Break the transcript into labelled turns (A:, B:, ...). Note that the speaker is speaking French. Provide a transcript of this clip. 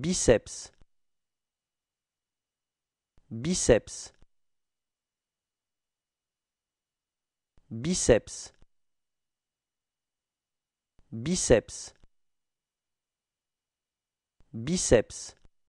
A: biceps biceps biceps biceps biceps